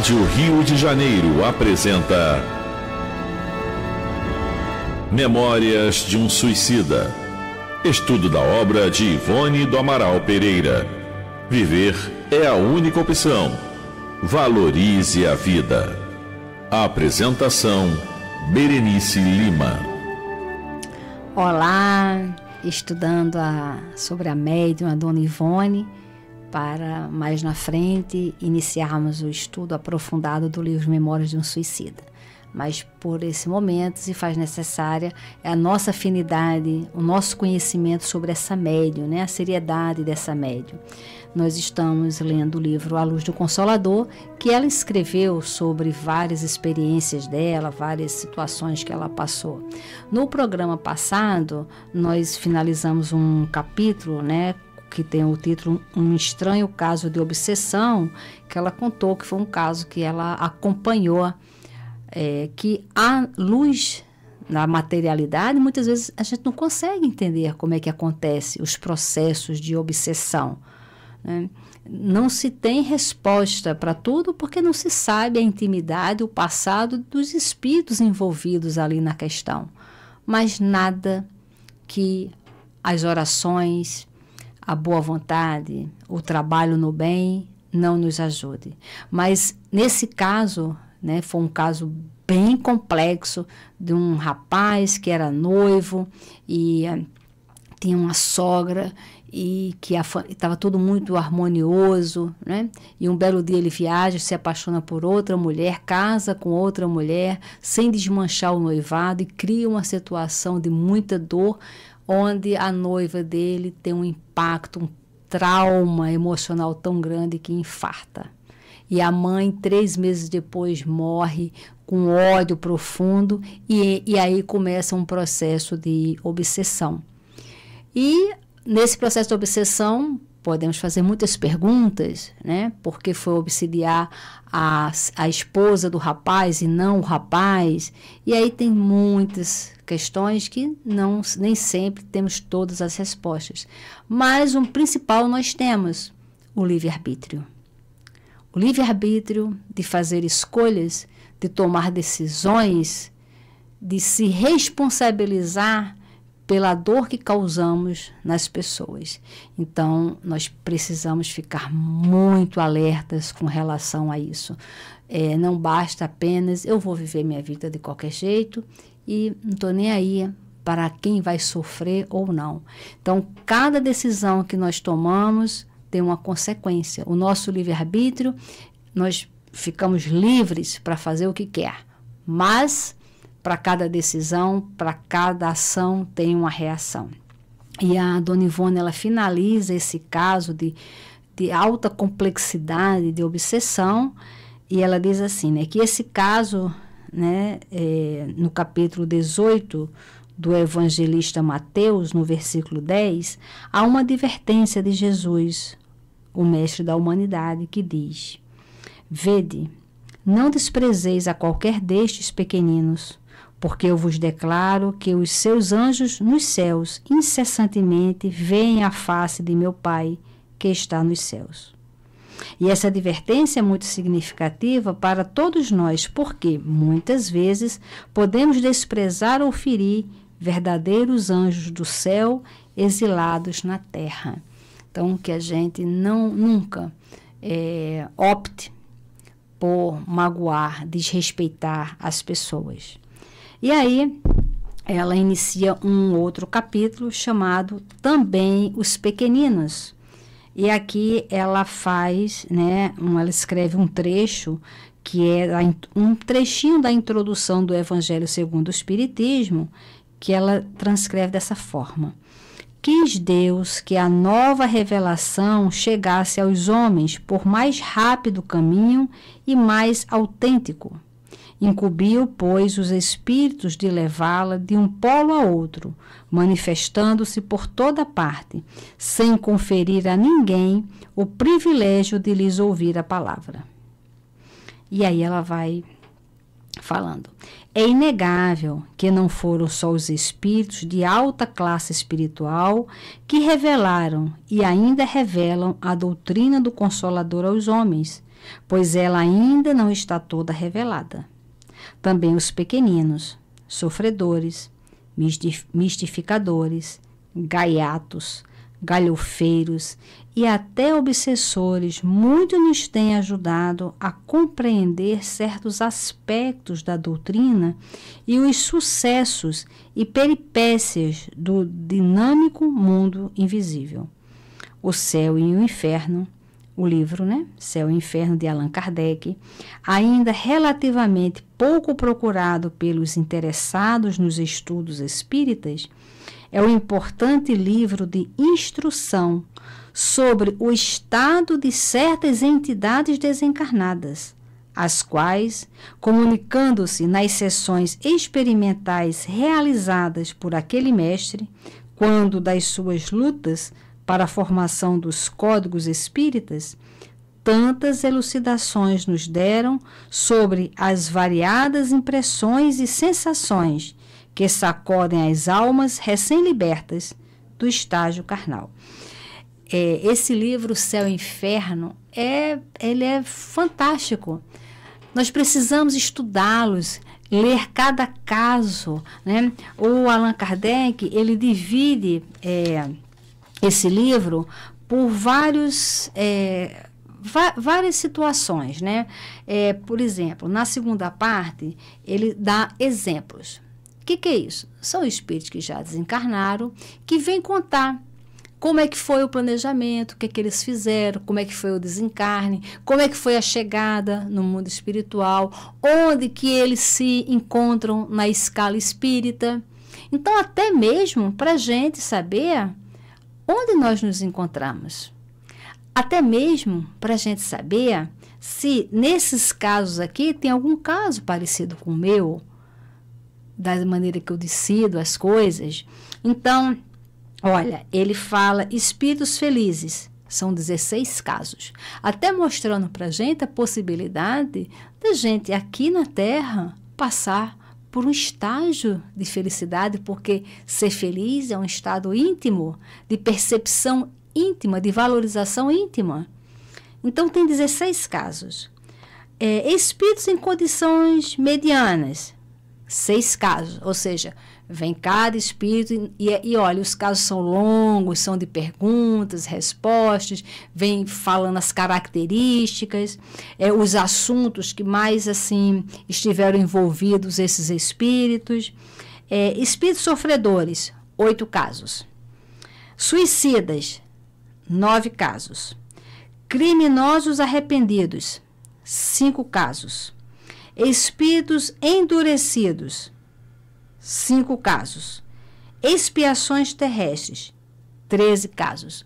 Rádio Rio de Janeiro apresenta Memórias de um Suicida. Estudo da obra de Ivone do Amaral Pereira. Viver é a única opção. Valorize a vida. apresentação: Berenice Lima. Olá, estudando a, sobre a médium, a dona Ivone para mais na frente iniciarmos o estudo aprofundado do livro Memórias de um Suicida. Mas por esse momento se faz necessária é a nossa afinidade, o nosso conhecimento sobre essa médium, né? a seriedade dessa médium. Nós estamos lendo o livro A Luz do Consolador, que ela escreveu sobre várias experiências dela, várias situações que ela passou. No programa passado, nós finalizamos um capítulo, né, que tem o título Um Estranho Caso de Obsessão, que ela contou que foi um caso que ela acompanhou, é, que a luz na materialidade, muitas vezes a gente não consegue entender como é que acontece os processos de obsessão. Né? Não se tem resposta para tudo porque não se sabe a intimidade, o passado dos espíritos envolvidos ali na questão. Mas nada que as orações, a boa vontade, o trabalho no bem não nos ajude. Mas nesse caso, né, foi um caso bem complexo de um rapaz que era noivo e eh, tinha uma sogra e que estava tudo muito harmonioso, né? E um belo dia ele viaja, se apaixona por outra mulher, casa com outra mulher, sem desmanchar o noivado e cria uma situação de muita dor onde a noiva dele tem um impacto, um trauma emocional tão grande que infarta. E a mãe, três meses depois, morre com ódio profundo, e, e aí começa um processo de obsessão. E nesse processo de obsessão, podemos fazer muitas perguntas, né? Porque foi auxiliar a, a esposa do rapaz e não o rapaz. E aí tem muitas questões que não nem sempre temos todas as respostas. Mas um principal nós temos o livre-arbítrio. O livre-arbítrio de fazer escolhas, de tomar decisões, de se responsabilizar pela dor que causamos nas pessoas. Então, nós precisamos ficar muito alertas com relação a isso. É, não basta apenas eu vou viver minha vida de qualquer jeito e não estou nem aí para quem vai sofrer ou não. Então, cada decisão que nós tomamos tem uma consequência. O nosso livre-arbítrio, nós ficamos livres para fazer o que quer, mas para cada decisão, para cada ação tem uma reação. E a Dona Ivone ela finaliza esse caso de, de alta complexidade, de obsessão, e ela diz assim, né, que esse caso, né, é, no capítulo 18 do evangelista Mateus, no versículo 10, há uma advertência de Jesus, o mestre da humanidade, que diz: Vede, não desprezeis a qualquer destes pequeninos, porque eu vos declaro que os seus anjos nos céus incessantemente veem a face de meu Pai que está nos céus. E essa advertência é muito significativa para todos nós, porque muitas vezes podemos desprezar ou ferir verdadeiros anjos do céu exilados na terra. Então, que a gente não nunca é, opte por magoar, desrespeitar as pessoas. E aí ela inicia um outro capítulo chamado Também os Pequeninos. E aqui ela faz, né, um, ela escreve um trecho que é um trechinho da introdução do Evangelho segundo o Espiritismo, que ela transcreve dessa forma. Quis Deus que a nova revelação chegasse aos homens por mais rápido caminho e mais autêntico. Incubiu, pois, os espíritos de levá-la de um polo a outro, manifestando-se por toda parte, sem conferir a ninguém o privilégio de lhes ouvir a palavra. E aí ela vai falando. É inegável que não foram só os espíritos de alta classe espiritual que revelaram e ainda revelam a doutrina do Consolador aos homens, pois ela ainda não está toda revelada. Também os pequeninos, sofredores, mistificadores, gaiatos, galhofeiros e até obsessores, muito nos têm ajudado a compreender certos aspectos da doutrina e os sucessos e peripécias do dinâmico mundo invisível. O céu e o inferno, o livro, né? Céu e Inferno, de Allan Kardec, ainda relativamente pouco procurado pelos interessados nos estudos espíritas, é um importante livro de instrução sobre o estado de certas entidades desencarnadas, as quais, comunicando-se nas sessões experimentais realizadas por aquele mestre, quando das suas lutas para a formação dos códigos espíritas, tantas elucidações nos deram sobre as variadas impressões e sensações que sacodem as almas recém-libertas do estágio carnal. É, esse livro, Céu e Inferno, é, ele é fantástico. Nós precisamos estudá-los, ler cada caso. Né? O Allan Kardec, ele divide... É, esse livro por vários. É, várias situações, né? É, por exemplo, na segunda parte, ele dá exemplos. O que, que é isso? São espíritos que já desencarnaram, que vêm contar como é que foi o planejamento, o que é que eles fizeram, como é que foi o desencarne, como é que foi a chegada no mundo espiritual, onde que eles se encontram na escala espírita. Então, até mesmo para a gente saber onde nós nos encontramos. Até mesmo para a gente saber se nesses casos aqui tem algum caso parecido com o meu, da maneira que eu decido as coisas. Então, olha, ele fala espíritos felizes. São 16 casos, até mostrando para a gente a possibilidade da gente aqui na Terra passar por um estágio de felicidade, porque ser feliz é um estado íntimo, de percepção íntima, de valorização íntima. Então, tem 16 casos. É, espíritos em condições medianas, seis casos, ou seja, Vem cada espírito e, e, e olha, os casos são longos, são de perguntas, respostas, vem falando as características, é, os assuntos que mais assim estiveram envolvidos esses espíritos. É, espíritos sofredores, oito casos. Suicidas, nove casos. Criminosos arrependidos, cinco casos. Espíritos endurecidos, 5 casos. Expiações terrestres, 13 casos.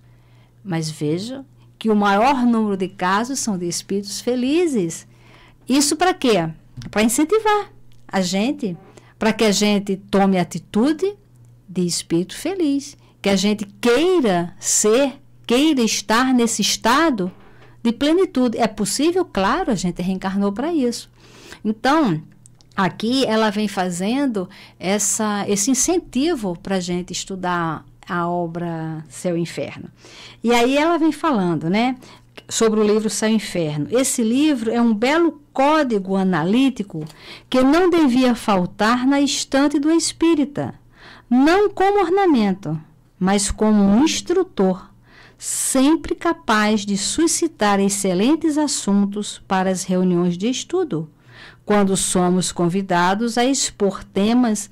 Mas veja que o maior número de casos são de espíritos felizes. Isso para quê? Para incentivar a gente, para que a gente tome atitude de espírito feliz, que a gente queira ser, queira estar nesse estado de plenitude. É possível, claro, a gente reencarnou para isso. Então, aqui ela vem fazendo essa, esse incentivo para a gente estudar a obra Céu e Inferno. E aí ela vem falando, né? Sobre o livro Céu e Inferno. Esse livro é um belo código analítico que não devia faltar na estante do espírita, não como ornamento, mas como um instrutor, sempre capaz de suscitar excelentes assuntos para as reuniões de estudo quando somos convidados a expor temas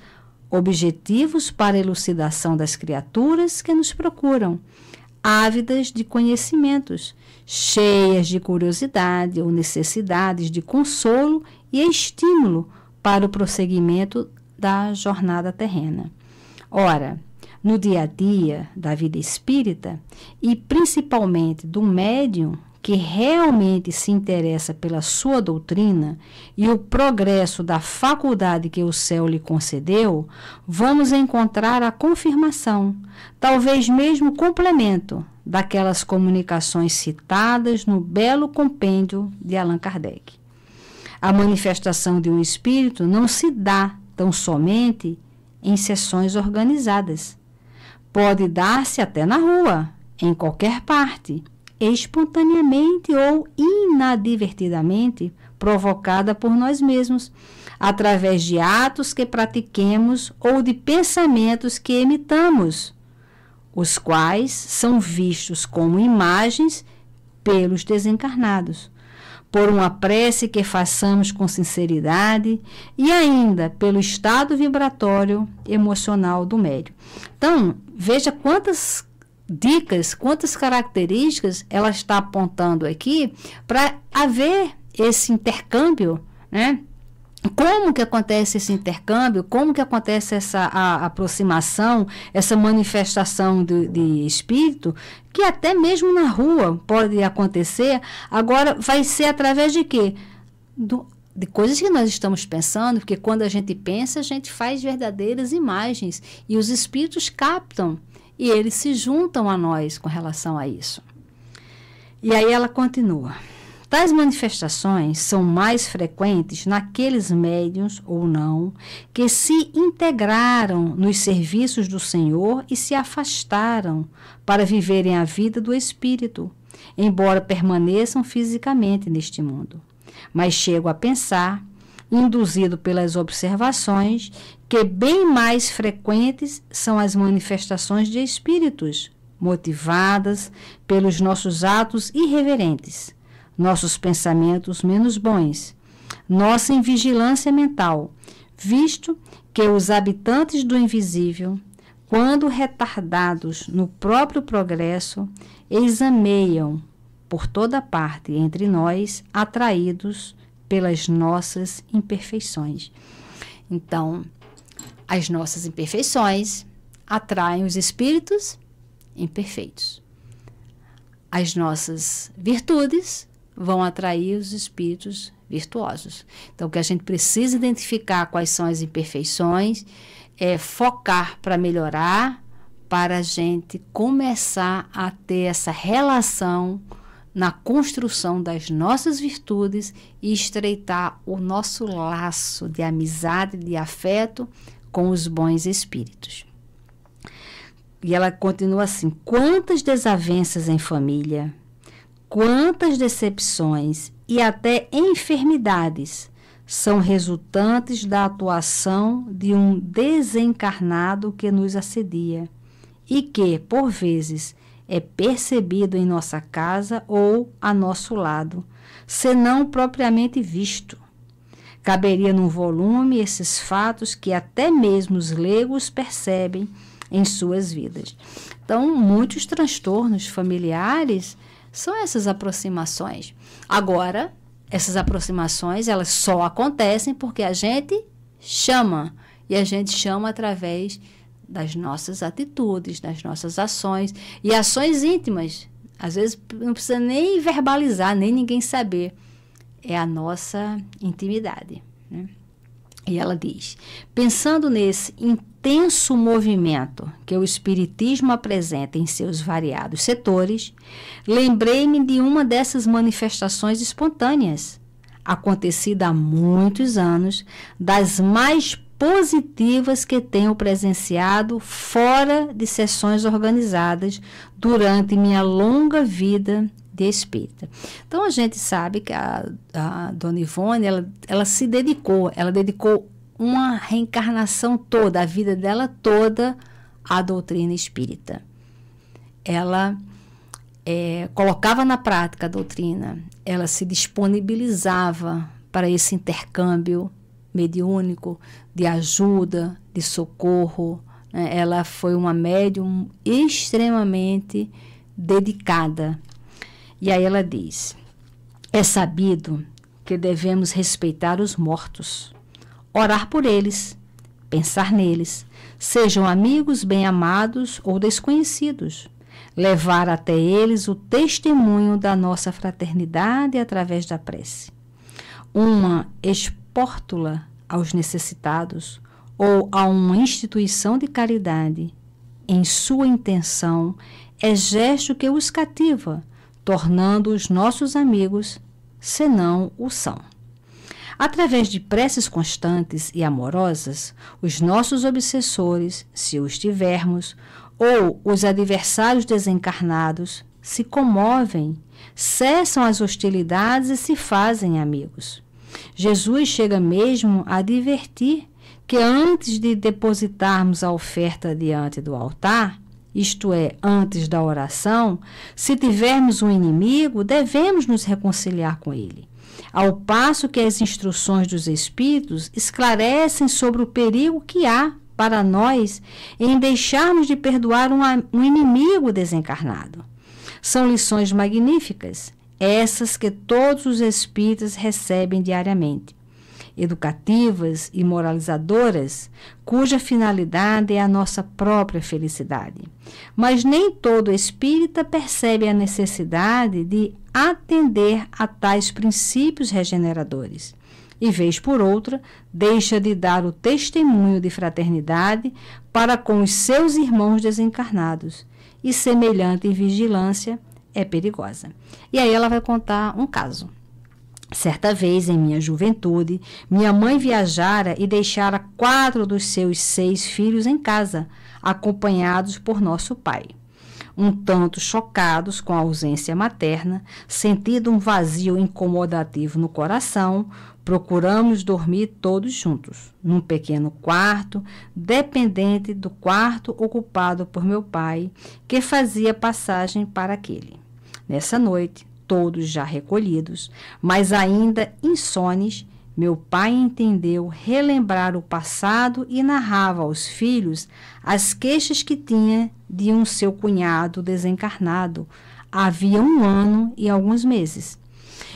objetivos para elucidação das criaturas que nos procuram, ávidas de conhecimentos, cheias de curiosidade ou necessidades de consolo e estímulo para o prosseguimento da jornada terrena. Ora, no dia a dia da vida espírita e principalmente do médium que realmente se interessa pela sua doutrina e o progresso da faculdade que o céu lhe concedeu, vamos encontrar a confirmação, talvez mesmo complemento, daquelas comunicações citadas no belo compêndio de Allan Kardec. A manifestação de um espírito não se dá tão somente em sessões organizadas. Pode dar-se até na rua, em qualquer parte, espontaneamente ou inadvertidamente provocada por nós mesmos, através de atos que pratiquemos ou de pensamentos que emitamos, os quais são vistos como imagens pelos desencarnados, por uma prece que façamos com sinceridade e ainda pelo estado vibratório emocional do médium. Então, veja quantas dicas, quantas características ela está apontando aqui para haver esse intercâmbio, né? Como que acontece esse intercâmbio? Como que acontece essa a, aproximação, essa manifestação de, de espírito, que até mesmo na rua pode acontecer? Agora, vai ser através de quê? Do, de coisas que nós estamos pensando, porque quando a gente pensa, a gente faz verdadeiras imagens e os espíritos captam e eles se juntam a nós com relação a isso. E aí ela continua. Tais manifestações são mais frequentes naqueles médiuns ou não que se integraram nos serviços do Senhor e se afastaram para viverem a vida do espírito, embora permaneçam fisicamente neste mundo. Mas chego a pensar induzido pelas observações, que bem mais frequentes são as manifestações de espíritos, motivadas pelos nossos atos irreverentes, nossos pensamentos menos bons, nossa invigilância mental, visto que os habitantes do invisível, quando retardados no próprio progresso, examinam por toda parte entre nós, atraídos pelas nossas imperfeições. Então, as nossas imperfeições atraem os espíritos imperfeitos. As nossas virtudes vão atrair os espíritos virtuosos. Então, o que a gente precisa identificar quais são as imperfeições, é focar para melhorar, para a gente começar a ter essa relação na construção das nossas virtudes e estreitar o nosso laço de amizade, de afeto com os bons espíritos. E ela continua assim: quantas desavenças em família, quantas decepções e até enfermidades são resultantes da atuação de um desencarnado que nos assedia e que, por vezes, é percebido em nossa casa ou a nosso lado, senão propriamente visto. Caberia num volume esses fatos que até mesmo os leigos percebem em suas vidas. Então, muitos transtornos familiares são essas aproximações. Agora, essas aproximações, elas só acontecem porque a gente chama, e a gente chama através de das nossas atitudes, das nossas ações e ações íntimas. Às vezes não precisa nem verbalizar, nem ninguém saber. É a nossa intimidade. Né? E ela diz: pensando nesse intenso movimento que o Espiritismo apresenta em seus variados setores, lembrei-me de uma dessas manifestações espontâneas, acontecida há muitos anos, das mais positivas que tenho presenciado fora de sessões organizadas durante minha longa vida de espírita. Então a gente sabe que a, a Dona Ivone ela, ela se dedicou, ela dedicou uma reencarnação toda, a vida dela toda à doutrina espírita. Ela é, colocava na prática a doutrina, ela se disponibilizava para esse intercâmbio mediúnico, de ajuda, de socorro. Né? Ela foi uma médium extremamente dedicada. E aí ela diz: É sabido que devemos respeitar os mortos, orar por eles, pensar neles, sejam amigos bem-amados ou desconhecidos. Levar até eles o testemunho da nossa fraternidade através da prece. Uma pórtula aos necessitados ou a uma instituição de caridade, em sua intenção, é gesto que os cativa, tornando-os nossos amigos, senão o são. Através de preces constantes e amorosas, os nossos obsessores, se os tivermos, ou os adversários desencarnados, se comovem, cessam as hostilidades e se fazem amigos. Jesus chega mesmo a advertir que antes de depositarmos a oferta diante do altar, isto é, antes da oração, se tivermos um inimigo, devemos nos reconciliar com ele. Ao passo que as instruções dos Espíritos esclarecem sobre o perigo que há para nós em deixarmos de perdoar um, um inimigo desencarnado. São lições magníficas essas que todos os espíritas recebem diariamente, educativas e moralizadoras, cuja finalidade é a nossa própria felicidade. Mas nem todo espírita percebe a necessidade de atender a tais princípios regeneradores. E, vez por outra, deixa de dar o testemunho de fraternidade para com os seus irmãos desencarnados, e semelhante vigilância é perigosa. E aí ela vai contar um caso. Certa vez, em minha juventude, minha mãe viajara e deixara quatro dos seus seis filhos em casa, acompanhados por nosso pai. Um tanto chocados com a ausência materna, sentindo um vazio incomodativo no coração, procuramos dormir todos juntos, num pequeno quarto, dependente do quarto ocupado por meu pai, que fazia passagem para aquele. Nessa noite, todos já recolhidos, mas ainda insones, meu pai entendeu relembrar o passado e narrava aos filhos as queixas que tinha de um seu cunhado desencarnado havia um ano e alguns meses.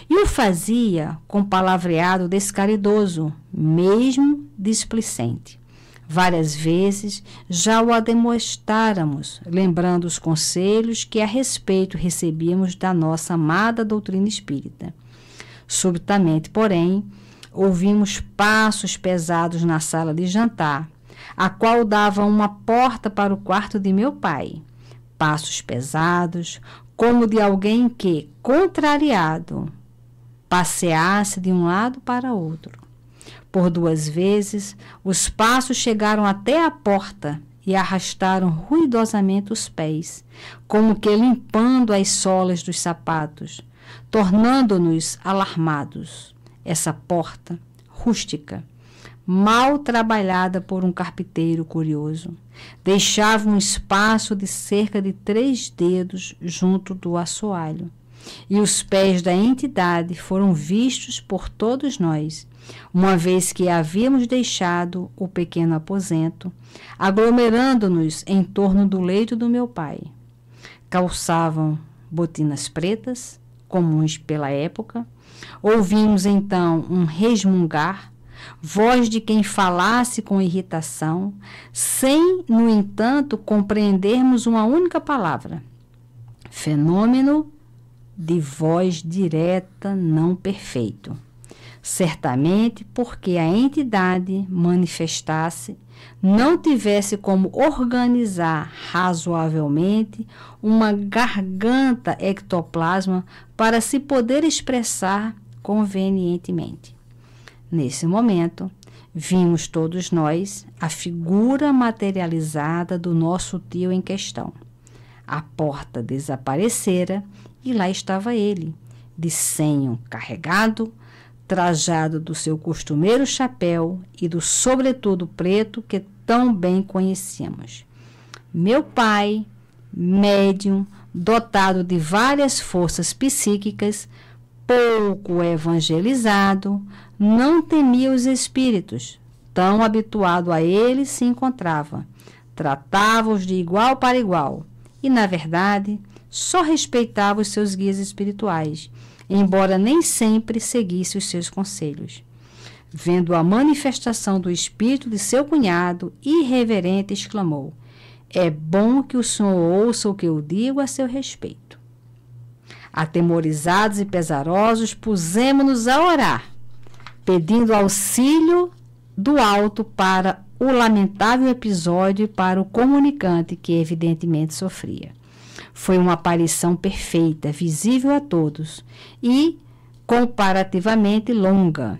E o fazia com palavreado descaridoso, mesmo displicente. Várias vezes já o ademoestáramos, lembrando os conselhos que a respeito recebíamos da nossa amada doutrina espírita. Subitamente, porém, ouvimos passos pesados na sala de jantar, a qual dava uma porta para o quarto de meu pai. Passos pesados, como de alguém que, contrariado, passeasse de um lado para outro. Por duas vezes, os passos chegaram até a porta e arrastaram ruidosamente os pés, como que limpando as solas dos sapatos, tornando-nos alarmados. Essa porta, rústica, mal trabalhada por um carpinteiro curioso, deixava um espaço de cerca de três dedos junto do assoalho, e os pés da entidade foram vistos por todos nós, uma vez que havíamos deixado o pequeno aposento, aglomerando-nos em torno do leito do meu pai. Calçavam botinas pretas, comuns pela época. Ouvimos então um resmungar, voz de quem falasse com irritação, sem, no entanto, compreendermos uma única palavra. Fenômeno de voz direta não perfeito. Certamente porque a entidade manifestasse não tivesse como organizar razoavelmente uma garganta ectoplasma para se poder expressar convenientemente. Nesse momento, vimos todos nós a figura materializada do nosso tio em questão. A porta desaparecera e lá estava ele, de senho carregado, trajado do seu costumeiro chapéu e do sobretudo preto que tão bem conhecíamos. Meu pai, médium, dotado de várias forças psíquicas, pouco evangelizado, não temia os espíritos, tão habituado a eles se encontrava. Tratava-os de igual para igual. E, na verdade, só respeitava os seus guias espirituais, embora nem sempre seguisse os seus conselhos. Vendo a manifestação do espírito de seu cunhado, irreverente exclamou: É bom que o senhor ouça o que eu digo a seu respeito. Atemorizados e pesarosos, pusemos-nos a orar, pedindo auxílio do alto para o lamentável episódio e para o comunicante que evidentemente sofria. Foi uma aparição perfeita, visível a todos e comparativamente longa.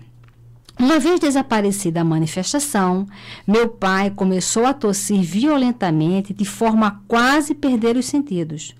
Uma vez desaparecida a manifestação, meu pai começou a tossir violentamente, de forma a quase perder os sentidos.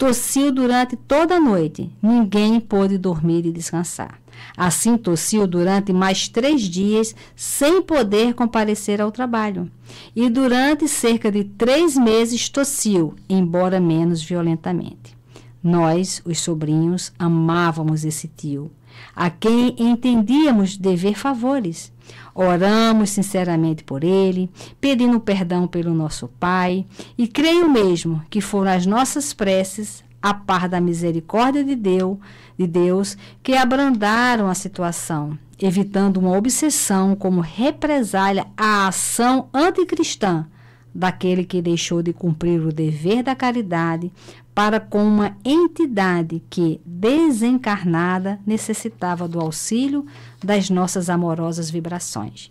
Tossiu durante toda a noite. Ninguém pôde dormir e descansar. Assim tossiu durante mais três dias, sem poder comparecer ao trabalho. E durante cerca de três meses tossiu, embora menos violentamente. Nós, os sobrinhos, amávamos esse tio, a quem entendíamos dever favores. Oramos sinceramente por ele, pedindo perdão pelo nosso Pai, e creio mesmo que foram as nossas preces, a par da misericórdia de Deus, de Deus, que abrandaram a situação, evitando uma obsessão como represália à ação anticristã daquele que deixou de cumprir o dever da caridade para com uma entidade que, desencarnada, necessitava do auxílio das nossas amorosas vibrações.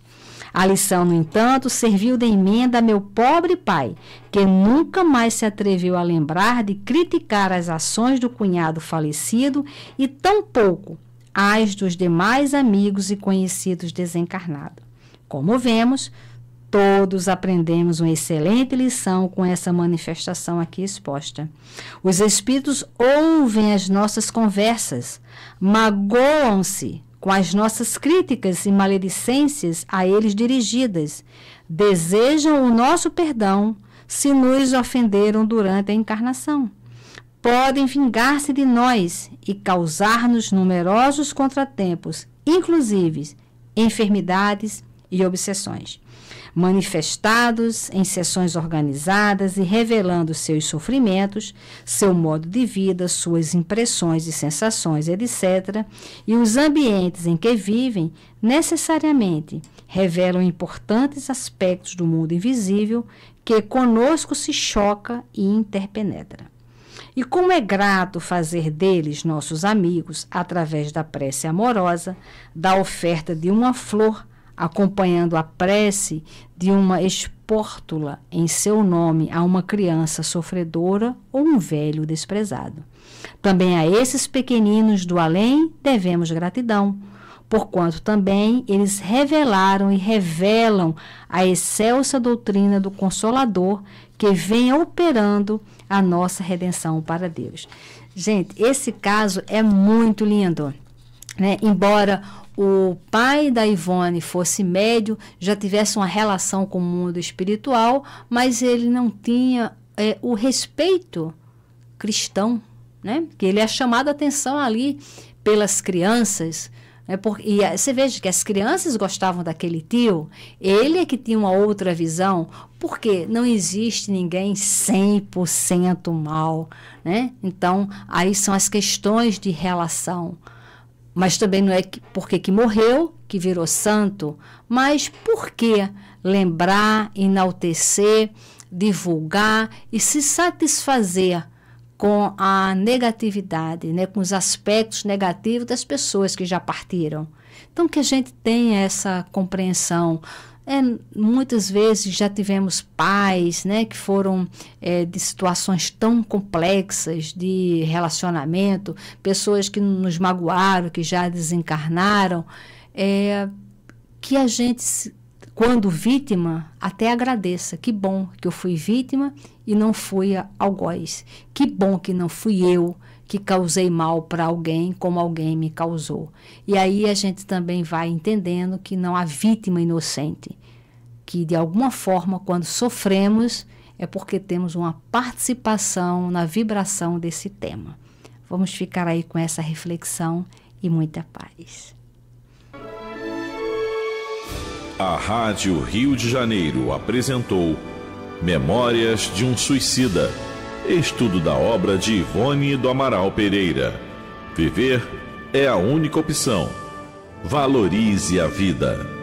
A lição, no entanto, serviu de emenda a meu pobre pai, que nunca mais se atreveu a lembrar de criticar as ações do cunhado falecido e tampouco as dos demais amigos e conhecidos desencarnados. Como vemos, todos aprendemos uma excelente lição com essa manifestação aqui exposta. Os espíritos ouvem as nossas conversas, magoam-se com as nossas críticas e maledicências a eles dirigidas, desejam o nosso perdão se nos ofenderam durante a encarnação. Podem vingar-se de nós e causar-nos numerosos contratempos, inclusive enfermidades e obsessões manifestados em sessões organizadas e revelando seus sofrimentos, seu modo de vida, suas impressões e sensações, etc., e os ambientes em que vivem, necessariamente revelam importantes aspectos do mundo invisível que conosco se choca e interpenetra. E como é grato fazer deles nossos amigos através da prece amorosa, da oferta de uma flor acompanhando a prece de uma espórtula em seu nome a uma criança sofredora ou um velho desprezado. Também a esses pequeninos do além devemos gratidão, porquanto também eles revelaram e revelam a excelsa doutrina do Consolador que vem operando a nossa redenção para Deus. Gente, esse caso é muito lindo. Né? Embora o pai da Ivone fosse médio, já tivesse uma relação com o mundo espiritual, mas ele não tinha é, o respeito cristão, né? Que ele é chamado a atenção ali pelas crianças. Né? É porque e você veja que as crianças gostavam daquele tio, ele é que tinha uma outra visão, porque não existe ninguém 100% mal, né? Então, aí são as questões de relação. Mas também não é que, porque que morreu que virou santo, mas por que lembrar, enaltecer, divulgar e se satisfazer com a negatividade, né, com os aspectos negativos das pessoas que já partiram. Então que a gente tenha essa compreensão é, muitas vezes já tivemos pais né, que foram é, de situações tão complexas de relacionamento, pessoas que nos magoaram, que já desencarnaram, é, que a gente, quando vítima, até agradeça. Que bom que eu fui vítima e não fui algoz. Que bom que não fui eu que causei mal para alguém como alguém me causou. E aí a gente também vai entendendo que não há vítima inocente, que de alguma forma, quando sofremos, é porque temos uma participação na vibração desse tema. Vamos ficar aí com essa reflexão e muita paz. A Rádio Rio de Janeiro apresentou Memórias de um Suicida Estudo da obra de Ivone do Amaral Pereira. Viver é a única opção. Valorize a vida.